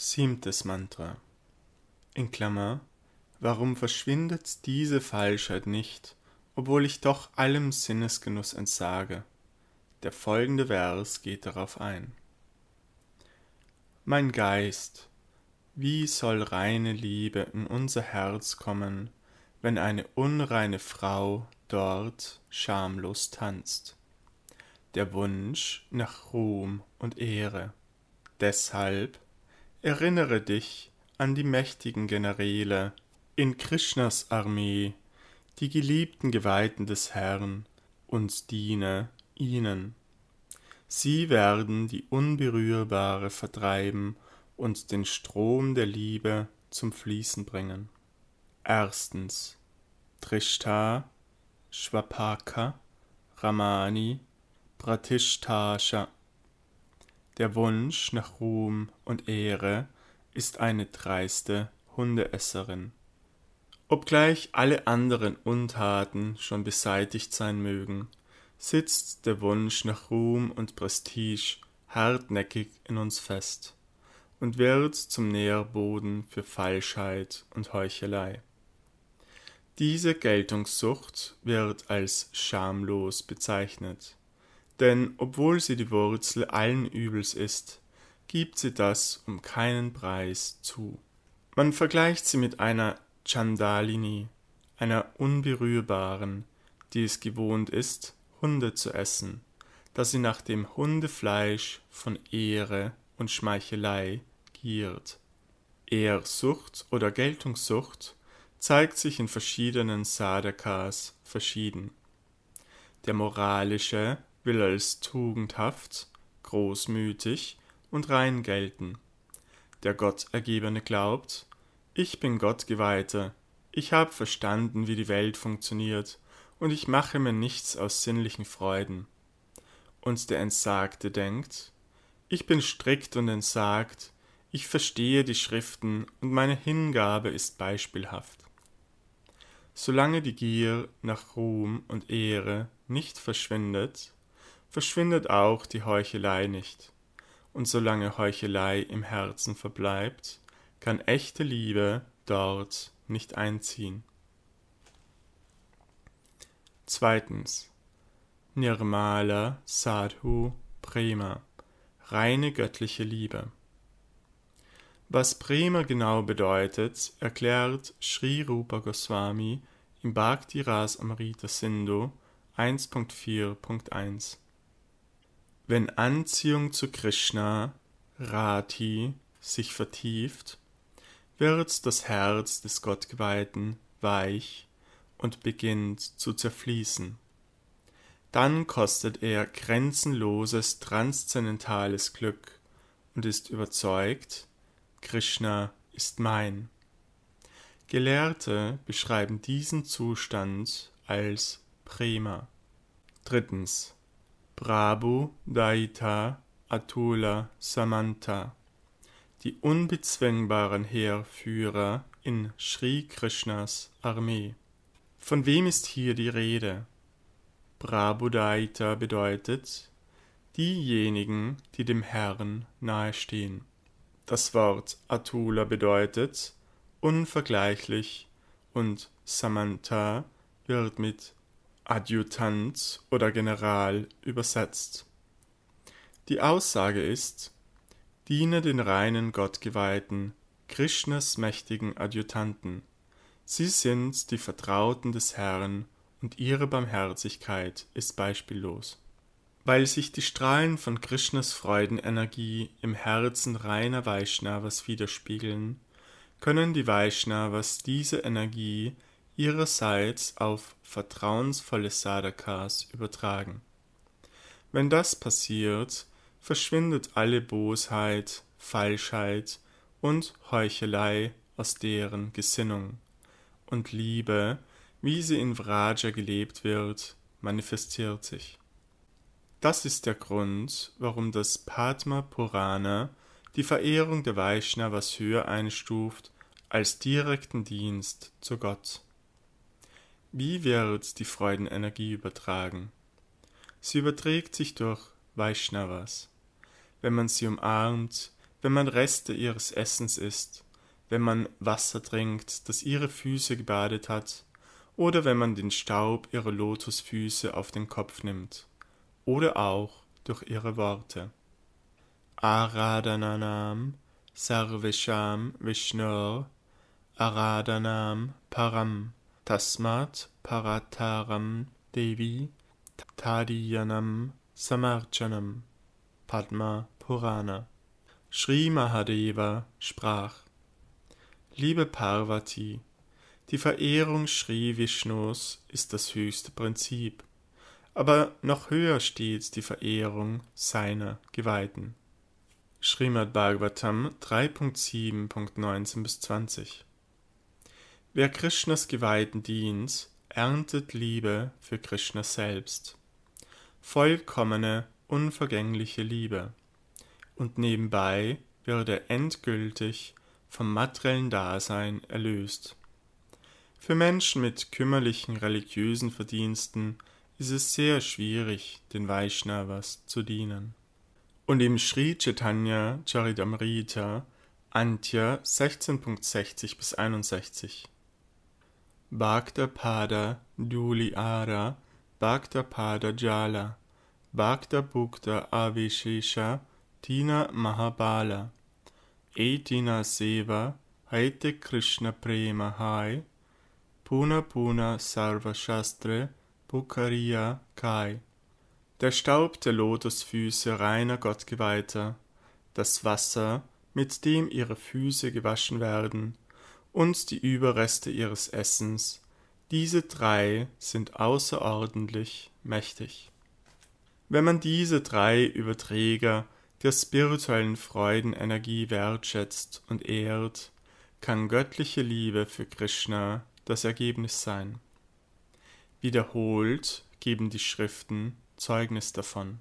Siebtes Mantra. In Klammer. Warum verschwindet diese Falschheit nicht, obwohl ich doch allem Sinnesgenuss entsage? Der folgende Vers geht darauf ein. Mein Geist, wie soll reine Liebe in unser Herz kommen, wenn eine unreine Frau dort schamlos tanzt? Der Wunsch nach Ruhm und Ehre. Deshalb Erinnere dich an die mächtigen Generäle in Krishnas Armee, die geliebten Geweihten des Herrn, und diene ihnen. Sie werden die Unberührbare vertreiben und den Strom der Liebe zum Fließen bringen. Erstens Trishta, Schwapaka, Ramani, Pratishtha der Wunsch nach Ruhm und Ehre ist eine dreiste Hundeesserin. Obgleich alle anderen Untaten schon beseitigt sein mögen, sitzt der Wunsch nach Ruhm und Prestige hartnäckig in uns fest und wird zum Nährboden für Falschheit und Heuchelei. Diese Geltungssucht wird als schamlos bezeichnet. Denn obwohl sie die Wurzel allen Übels ist, gibt sie das um keinen Preis zu. Man vergleicht sie mit einer Chandalini, einer unberührbaren, die es gewohnt ist, Hunde zu essen, da sie nach dem Hundefleisch von Ehre und Schmeichelei giert. Ehrsucht oder Geltungssucht zeigt sich in verschiedenen Sadakas verschieden. Der moralische will als tugendhaft, großmütig und rein gelten. Der Gottergebene glaubt, ich bin Gottgeweihter, ich habe verstanden, wie die Welt funktioniert, und ich mache mir nichts aus sinnlichen Freuden. Und der Entsagte denkt, ich bin strikt und entsagt, ich verstehe die Schriften und meine Hingabe ist beispielhaft. Solange die Gier nach Ruhm und Ehre nicht verschwindet, verschwindet auch die Heuchelei nicht. Und solange Heuchelei im Herzen verbleibt, kann echte Liebe dort nicht einziehen. Zweitens. Nirmala Sadhu Prema, reine göttliche Liebe. Was Prema genau bedeutet, erklärt Sri Rupa Goswami im Bhakti Ras Amrita Sindhu 1.4.1. Wenn Anziehung zu Krishna, Rati, sich vertieft, wird das Herz des Gottgeweihten weich und beginnt zu zerfließen. Dann kostet er grenzenloses transzendentales Glück und ist überzeugt, Krishna ist mein. Gelehrte beschreiben diesen Zustand als Prima. Drittens. Prabhu, Daita, Atola, Samantha Die unbezwängbaren Heerführer in Sri Krishnas Armee. Von wem ist hier die Rede? Prabhudaita bedeutet diejenigen, die dem Herrn nahestehen. Das Wort Atula bedeutet unvergleichlich und Samantha wird mit Adjutant oder General übersetzt. Die Aussage ist Diene den reinen Gottgeweihten, Krishnas mächtigen Adjutanten. Sie sind die Vertrauten des Herrn, und ihre Barmherzigkeit ist beispiellos. Weil sich die Strahlen von Krishnas Freudenenergie im Herzen reiner Vaishnavas widerspiegeln, können die Vaishnavas diese Energie ihrerseits auf vertrauensvolle Sadakas übertragen. Wenn das passiert, verschwindet alle Bosheit, Falschheit und Heuchelei aus deren Gesinnung, und Liebe, wie sie in Vraja gelebt wird, manifestiert sich. Das ist der Grund, warum das Padma Purana die Verehrung der Vaishnavas höher einstuft als direkten Dienst zu Gott. Wie wird die Freudenenergie übertragen? Sie überträgt sich durch Vaishnavas. Wenn man sie umarmt, wenn man Reste ihres Essens isst, wenn man Wasser trinkt, das ihre Füße gebadet hat, oder wenn man den Staub ihrer Lotusfüße auf den Kopf nimmt, oder auch durch ihre Worte. Aradhananam Sarvesham Vishnur Aradhanam Param Tasmat Parataram Devi Tadiyanam samarchanam Padma Purana. Sri Mahadeva sprach: Liebe Parvati, die Verehrung Sri Vishnus ist das höchste Prinzip, aber noch höher steht die Verehrung seiner Geweihten. Srimad Bhagavatam 3.7.19 bis 20 Wer Krishnas Geweihten dient, erntet Liebe für Krishna selbst. Vollkommene, unvergängliche Liebe. Und nebenbei wird er endgültig vom materiellen Dasein erlöst. Für Menschen mit kümmerlichen religiösen Verdiensten ist es sehr schwierig, den Vaishnavas zu dienen. Und im Sri Chaitanya Charitamrita, Antya 16.60 bis 61 Bhakta Pada Ara Bhakta Pada Jala, Bhakta Bhaktabhukta Avishesha, Tina Mahabala, Etina Seva, Haite Krishna Prema Hai, Puna Puna Sarva Shastre, Bukharia Kai. Der Staub der Lotusfüße reiner Gottgeweihter, das Wasser, mit dem ihre Füße gewaschen werden, und die Überreste ihres Essens, diese drei sind außerordentlich mächtig. Wenn man diese drei Überträger der spirituellen Freudenenergie wertschätzt und ehrt, kann göttliche Liebe für Krishna das Ergebnis sein. Wiederholt geben die Schriften Zeugnis davon.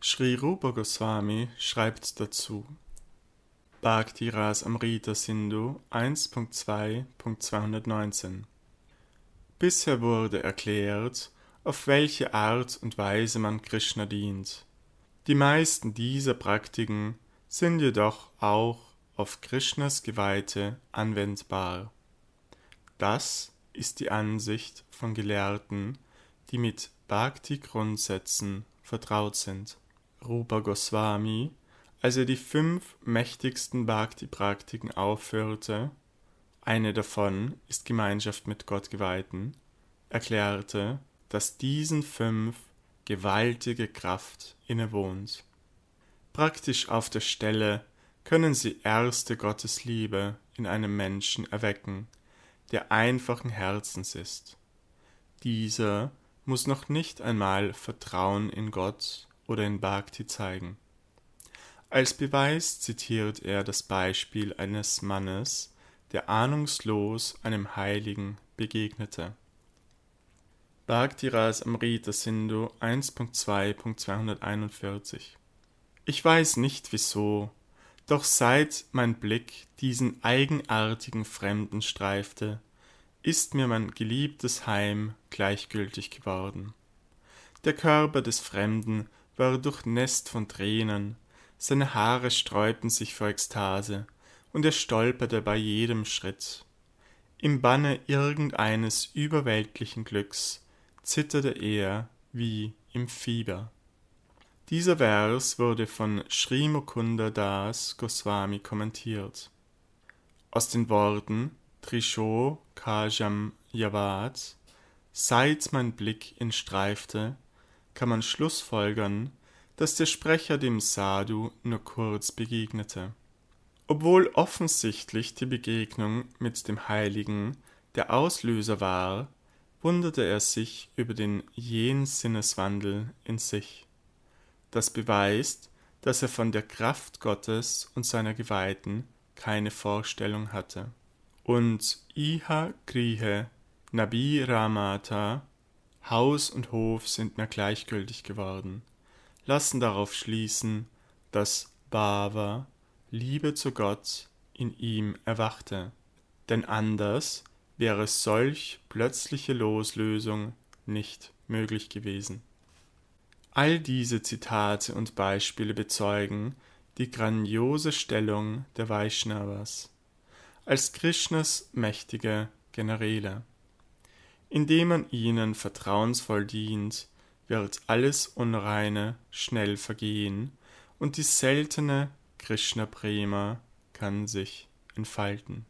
Sri Rupa Goswami schreibt dazu Bhakti Ras Amrita Sindhu 1.2.219 Bisher wurde erklärt, auf welche Art und Weise man Krishna dient. Die meisten dieser Praktiken sind jedoch auch auf Krishnas Geweihte anwendbar. Das ist die Ansicht von Gelehrten, die mit Bhakti-Grundsätzen vertraut sind. Rupa Goswami als er die fünf mächtigsten Bhakti-Praktiken aufhörte, eine davon ist Gemeinschaft mit Gottgeweihten, erklärte, dass diesen fünf gewaltige Kraft innewohnt. Praktisch auf der Stelle können sie erste Gottesliebe in einem Menschen erwecken, der einfachen Herzens ist. Dieser muss noch nicht einmal Vertrauen in Gott oder in Bhakti zeigen. Als Beweis zitiert er das Beispiel eines Mannes, der ahnungslos einem Heiligen begegnete. Bhaktiras Amrita Sindhu 1.2.241 Ich weiß nicht wieso, doch seit mein Blick diesen eigenartigen Fremden streifte, ist mir mein geliebtes Heim gleichgültig geworden. Der Körper des Fremden war durchnässt von Tränen, seine Haare sträubten sich vor Ekstase, und er stolperte bei jedem Schritt. Im Banne irgendeines überweltlichen Glücks zitterte er wie im Fieber. Dieser Vers wurde von Srimukunda Das Goswami kommentiert. Aus den Worten Trisho Kajam Yavat, seit mein Blick ihn streifte, kann man schlussfolgern, dass der Sprecher dem Sadhu nur kurz begegnete. Obwohl offensichtlich die Begegnung mit dem Heiligen der Auslöser war, wunderte er sich über den jenen Sinneswandel in sich. Das beweist, dass er von der Kraft Gottes und seiner Geweihten keine Vorstellung hatte. Und Iha Krihe, Nabi Ramata, Haus und Hof sind mir gleichgültig geworden lassen darauf schließen, dass Bhava, Liebe zu Gott, in ihm erwachte. Denn anders wäre solch plötzliche Loslösung nicht möglich gewesen. All diese Zitate und Beispiele bezeugen die grandiose Stellung der Vaishnavas als Krishnas mächtige Generäle. Indem man ihnen vertrauensvoll dient, wird alles Unreine schnell vergehen und die seltene Krishna-Prema kann sich entfalten.